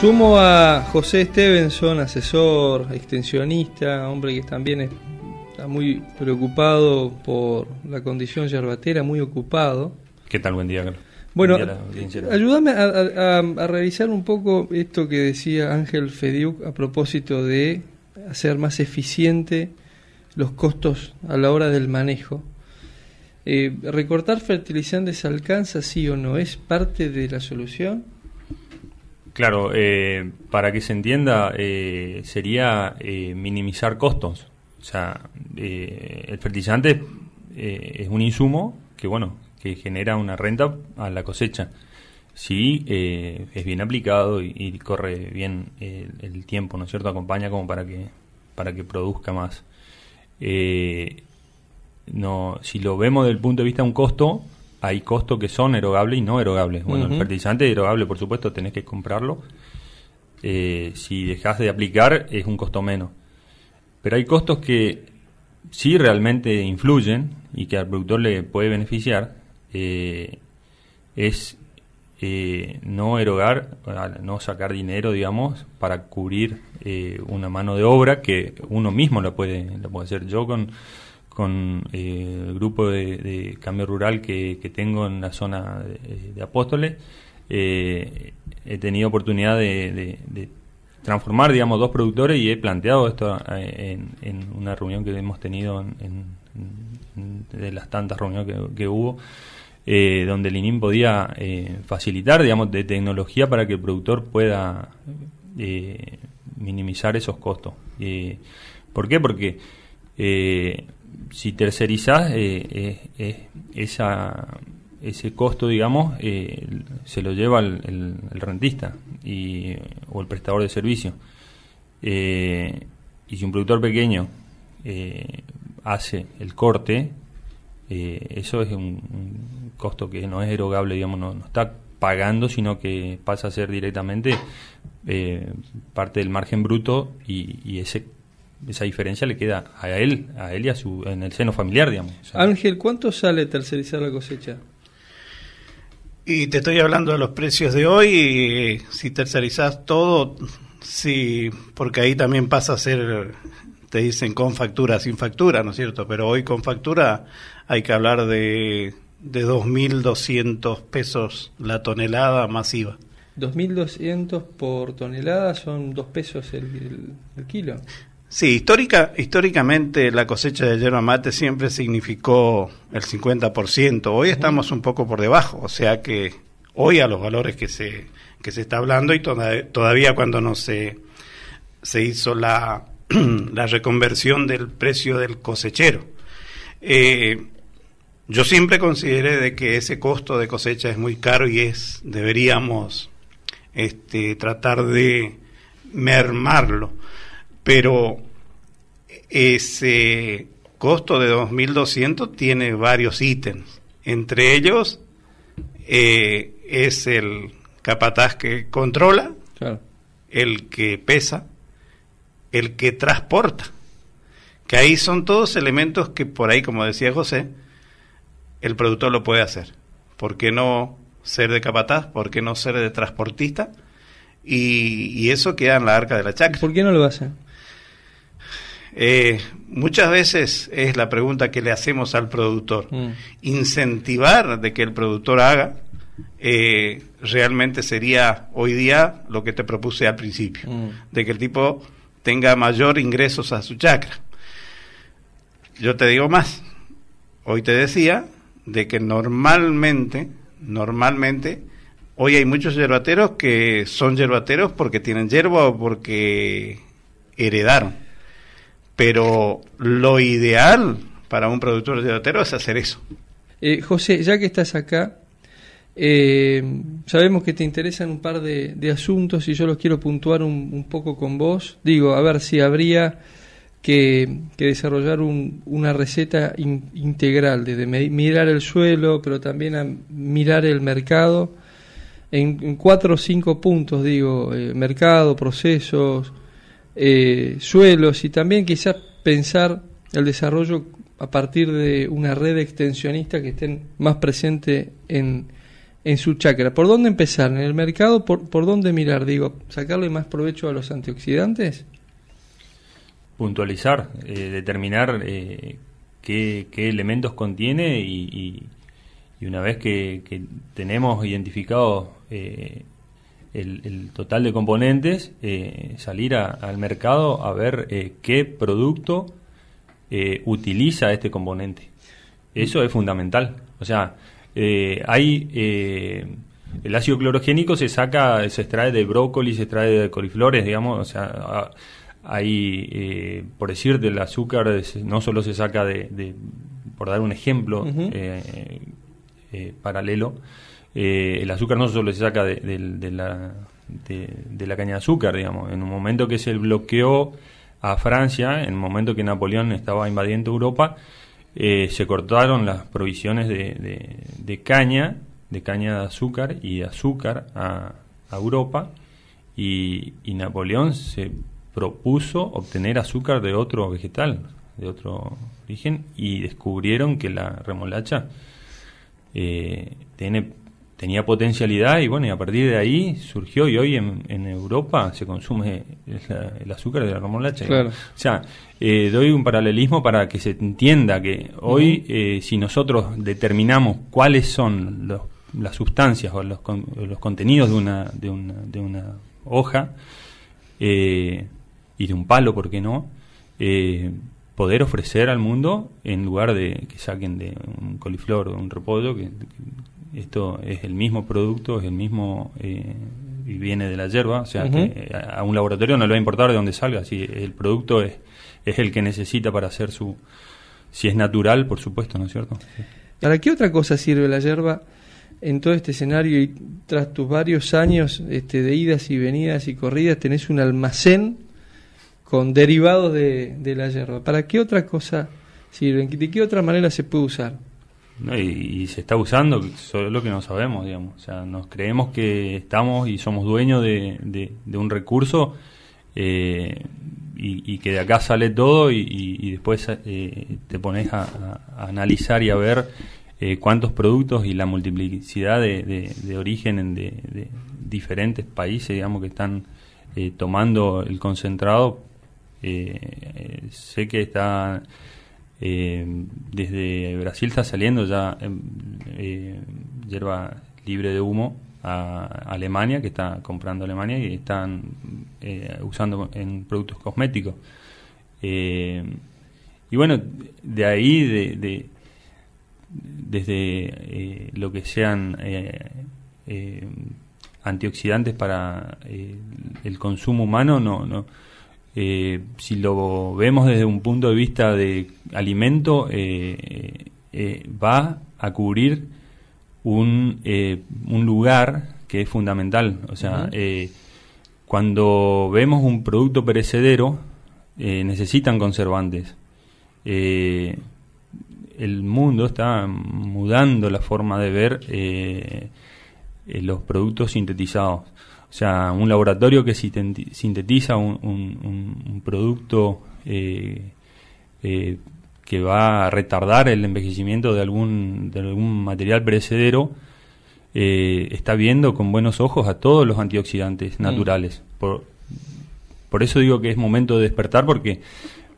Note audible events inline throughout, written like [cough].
Sumo a José Stevenson, asesor, extensionista, hombre que también está muy preocupado por la condición yerbatera, muy ocupado. ¿Qué tal? Buen día, Carlos. Bueno, ayúdame a, revisar un poco esto que decía Ángel Fediuk a propósito de hacer más eficiente los costos a la hora del manejo. Eh, ¿Recortar fertilizantes alcanza, sí o no? ¿Es parte de la solución? Claro, eh, para que se entienda, eh, sería eh, minimizar costos. O sea, el fertilizante es un insumo que, bueno, que genera una renta a la cosecha. Si es bien aplicado y, corre bien el, tiempo, ¿no es cierto? Acompaña como para que, para que produzca más. no, si lo vemos desde el punto de vista de un costo, hay costos que son erogables y no erogables. Bueno, el fertilizante es erogable, por supuesto, tenés que comprarlo. Eh, si dejas de aplicar, es un costo menos. Pero hay costos que sí realmente influyen y que al productor le puede beneficiar. Eh, es eh, no erogar, no sacar dinero, digamos, para cubrir una mano de obra que uno mismo la puede, la puede hacer. Yo con con eh, el grupo de, cambio rural que, tengo en la zona de, Apóstoles, eh, he tenido oportunidad de, transformar, digamos, dos productores y he planteado esto eh, en, una reunión que hemos tenido de las tantas reuniones que, hubo. donde el INIM podía facilitar, digamos, de tecnología para que el productor pueda minimizar esos costos. ¿Por qué? Porque si tercerizás, eh, eh, eh, esa, ese costo, digamos, se lo lleva el, rentista y, o el prestador de servicio. y si un productor pequeño hace el corte, eso es un, costo que no es erogable, digamos, no, no, está pagando, sino que pasa a ser directamente parte del margen bruto y, y, ese esa diferencia le queda a él, a él y a su, en el seno familiar, digamos. Ángel, ¿cuánto sale tercerizar la cosecha? Y te estoy hablando de los precios de hoy, si tercerizás todo, sí, porque ahí también pasa a ser, te dicen con factura, sin factura, ¿no es cierto? Pero hoy con factura hay que hablar de, de 2.200 pesos la tonelada masiva. 2.200 por tonelada son 2 pesos el kilo. Sí, histórica, históricamente la cosecha de yerba mate siempre significó el 50%. Hoy estamos un poco por debajo, o sea que hoy a los valores que se, que se está hablando y todavía cuando no se, se hizo la, [clears throat] la reconversión del precio del cosechero. Eh, yo siempre consideré de que ese costo de cosecha es muy caro y es deberíamos este, tratar de mermarlo pero ese costo de 2.200 tiene varios ítems. Entre ellos eh, es el capataz que controla, el que pesa, el que transporta. Que ahí son todos elementos que por ahí, como decía José, el productor lo puede hacer. ¿Por qué no ser de capataz? ¿Por qué no ser de transportista? Y, eso queda en la arca de la chacra. ¿Por qué no lo hace? Eh, muchas veces es la pregunta que le hacemos al productor. Mm. Incentivar de que el productor haga eh, realmente sería hoy día lo que te propuse al principio, mm. de que el tipo tenga mayor ingresos a su chacra. Yo te digo más. Hoy te decía de que normalmente, normalmente, hoy hay muchos yerbateros que son yerbateros porque tienen yerba o porque heredaron. Pero lo ideal para un productor de lotero es hacer eso. Eh, José, ya que estás acá, eh, sabemos que te interesan un par de, asuntos y yo los quiero puntuar un, poco con vos. Digo, a ver si habría que, desarrollar una receta integral, desde mirar el suelo, pero también a mirar el mercado, en, cuatro o cinco puntos, digo, eh, mercado, procesos, eh, suelos y también quizás pensar el desarrollo a partir de una red extensionista que estén más presente en, en su chacra. ¿Por dónde empezar? ¿En el mercado? ¿Por, dónde mirar? Digo, ¿sacarle más provecho a los antioxidantes? Puntualizar, eh, determinar eh, qué, elementos contiene y, y, una vez que, tenemos identificado el, total de componentes, eh, salir al mercado a ver eh, qué producto eh, utiliza este componente. Eso es fundamental. O sea, hay el ácido clorogénico se saca, se extrae de brócoli, se extrae de coliflores, digamos, o sea, hay, por decir, del azúcar no solo se saca de, por dar un ejemplo paralelo, eh, el azúcar no solo se saca de, la, de, la caña de azúcar, digamos. En un momento que se bloqueó a Francia, en un momento que Napoleón estaba invadiendo Europa, eh, se cortaron las provisiones de, caña, de caña de azúcar y de azúcar a, Europa. Y, Napoleón se propuso obtener azúcar de otro vegetal, de otro origen, y descubrieron que la remolacha eh, tiene tenía potencialidad y bueno, y a partir de ahí surgió y hoy en, Europa se consume el, azúcar de la remolacha. O sea, eh, doy un paralelismo para que se entienda que hoy eh, si nosotros determinamos cuáles son las sustancias o los, los contenidos de una, de una, hoja eh, y de un palo, ¿por qué no? poder ofrecer al mundo en lugar de que saquen de un coliflor o un repollo que esto es el mismo producto, es el mismo eh, y viene de la hierba, o sea, a un laboratorio no le va a importar de dónde salga, si el producto es, el que necesita para hacer su, si es natural, por supuesto, ¿no es cierto? ¿Para qué otra cosa sirve la hierba en todo este escenario y tras tus varios años este, de idas y venidas y corridas tenés un almacén con derivados de, de la hierba? ¿Para qué otra cosa sirve? ¿De qué otra manera se puede usar? y, se está usando solo que no sabemos, digamos. O sea, nos creemos que estamos y somos dueños de, de, un recurso eh, y, que de acá sale todo y, después eh, te pones a, analizar y a ver eh, cuántos productos y la multiplicidad de, de origen de, diferentes países, digamos, que están tomando el concentrado. sé que está eh, desde Brasil está saliendo ya em, eh, hierba libre de humo a Alemania, que está comprando Alemania y están eh, usando en productos cosméticos. Eh, y bueno, de ahí, de, desde lo que sean antioxidantes para el consumo humano, no, no eh, si lo vemos desde un punto de vista de alimento, eh, eh, va a cubrir un, un, lugar que es fundamental. O sea, cuando vemos un producto perecedero, necesitan conservantes. el mundo está mudando la forma de ver eh, los productos sintetizados. O sea, un laboratorio que sintetiza un, producto eh, eh, que va a retardar el envejecimiento de algún, de algún material perecedero, está viendo con buenos ojos a todos los antioxidantes mm. naturales. Por, por eso digo que es momento de despertar porque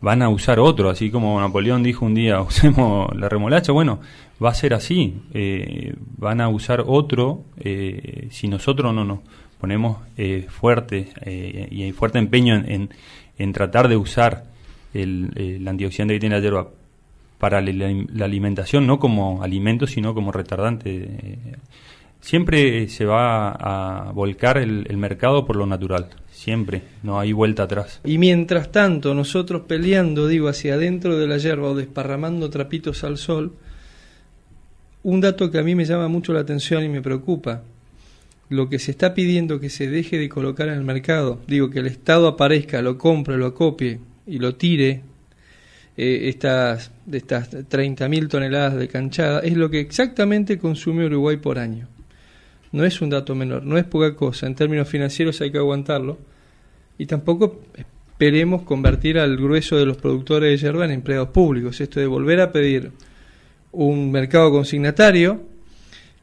van a usar otro, así como Napoleón dijo un día, [laughs] usemos la remolacha, bueno, va a ser así, eh, van a usar otro eh, si nosotros no nos ponemos eh, fuerte y hay fuerte empeño en, en, tratar de usar el, antioxidante que tiene la hierba para la, la, alimentación, no como alimento, sino como retardante Siempre se va a volcar el, mercado por lo natural, siempre, no hay vuelta atrás. Y mientras tanto, nosotros peleando, digo, hacia adentro de la hierba o desparramando trapitos al sol, un dato que a mí me llama mucho la atención y me preocupa, lo que se está pidiendo que se deje de colocar en el mercado, digo, que el Estado aparezca, lo compre, lo acopie y lo tire, eh, estas, estas 30.000 toneladas de canchada, es lo que exactamente consume Uruguay por año. No es un dato menor, no es poca cosa. En términos financieros hay que aguantarlo. Y tampoco esperemos convertir al grueso de los productores de yerba en empleados públicos. Esto de volver a pedir un mercado consignatario,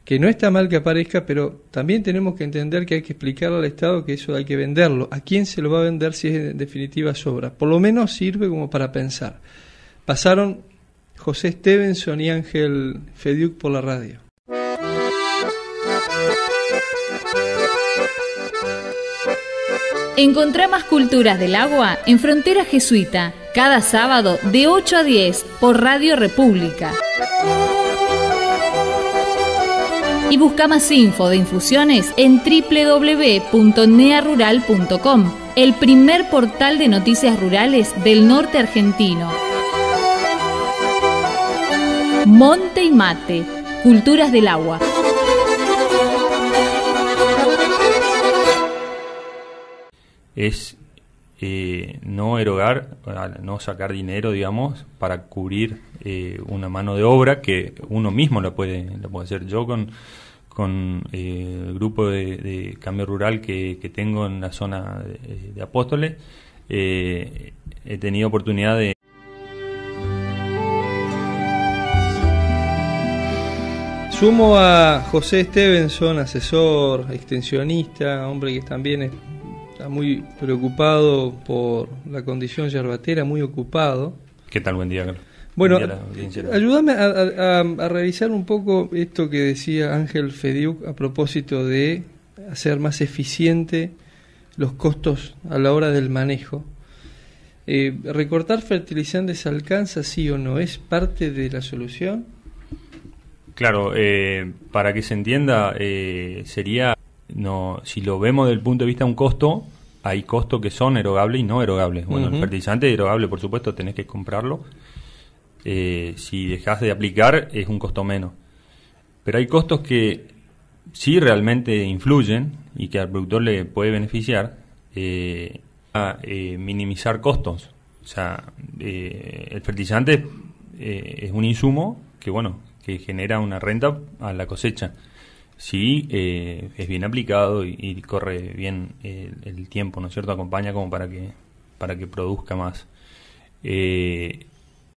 que no está mal que aparezca, pero también tenemos que entender que hay que explicarle al Estado que eso hay que venderlo. ¿A quién se lo va a vender si es en definitiva sobra? Por lo menos sirve como para pensar. Pasaron José Stevenson y Ángel Fediuk por la radio. Encontrá más culturas del agua en Frontera Jesuita, cada sábado de 8 a 10 por Radio República. Y busca más info de infusiones en www.nearural.com, el primer portal de noticias rurales del norte argentino. Monte y Mate, Culturas del Agua. es eh, no erogar, no sacar dinero, digamos, para cubrir eh, una mano de obra que uno mismo la puede, la puede hacer. Yo con, con eh, el grupo de, cambio rural que, que, tengo en la zona de, de Apóstoles, he tenido oportunidad de... Sumo a José Stevenson, asesor, extensionista, hombre que también es muy preocupado por la condición yerbatera, muy ocupado. ¿Qué tal? Buen día, Carlos. Bueno, ayúdame a, revisar un poco esto que decía Ángel Fediuc a propósito de hacer más eficiente los costos a la hora del manejo. Eh, ¿Recortar fertilizantes alcanza, sí o no? ¿Es parte de la solución? Claro, eh, para que se entienda, eh, sería, no, si lo vemos desde el punto de vista de un costo, hay costos que son erogables y no erogables. Bueno, el fertilizante es erogable, por supuesto, tenés que comprarlo. Eh, si dejas de aplicar, es un costo menos. Pero hay costos que sí realmente influyen y que al productor le puede beneficiar eh, a eh, minimizar costos. O sea, el fertilizante es un insumo que, bueno, que genera una renta a la cosecha. Sí, eh, es bien aplicado y, corre bien eh, el tiempo, ¿no es cierto? Acompaña como para que, para que produzca más. Eh,